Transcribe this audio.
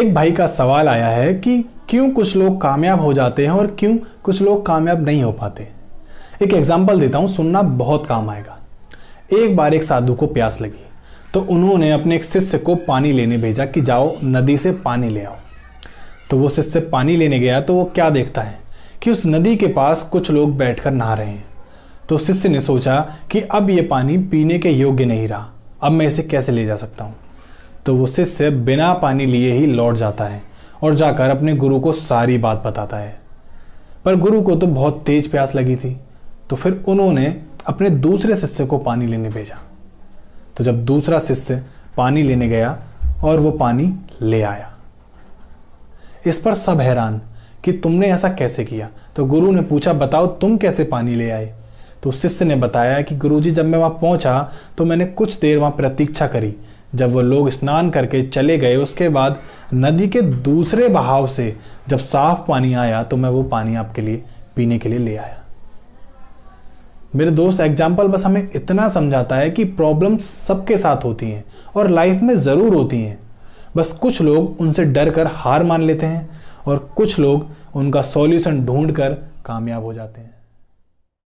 एक भाई का सवाल आया है कि क्यों कुछ लोग कामयाब हो जाते हैं और क्यों कुछ लोग कामयाब नहीं हो पाते एक एग्जाम्पल देता हूँ सुनना बहुत काम आएगा एक बार एक साधु को प्यास लगी तो उन्होंने अपने एक शिष्य को पानी लेने भेजा कि जाओ नदी से पानी ले आओ तो वो शिष्य पानी लेने गया तो वो क्या देखता है कि उस नदी के पास कुछ लोग बैठकर नहा रहे हैं तो शिष्य ने सोचा कि अब ये पानी पीने के योग्य नहीं रहा अब मैं इसे कैसे ले जा सकता हूँ तो वो शिष्य बिना पानी लिए ही लौट जाता है और जाकर अपने गुरु को सारी बात बताता है पर गुरु को तो बहुत तेज प्यास लगी थी तो फिर उन्होंने अपने दूसरे शिष्य को पानी लेने भेजा तो जब दूसरा शिष्य पानी लेने गया और वो पानी ले आया इस पर सब हैरान कि तुमने ऐसा कैसे किया तो गुरु ने पूछा बताओ तुम कैसे पानी ले आए तो शिष्य ने बताया कि गुरुजी जब मैं वहां पहुंचा तो मैंने कुछ देर वहां प्रतीक्षा करी जब वो लोग स्नान करके चले गए उसके बाद नदी के दूसरे बहाव से जब साफ पानी आया तो मैं वो पानी आपके लिए पीने के लिए ले आया मेरे दोस्त एग्जाम्पल बस हमें इतना समझाता है कि प्रॉब्लम सबके साथ होती हैं और लाइफ में ज़रूर होती हैं बस कुछ लोग उनसे डर कर हार मान लेते हैं और कुछ लोग उनका सॉल्यूशन ढूंढ कर कामयाब हो जाते हैं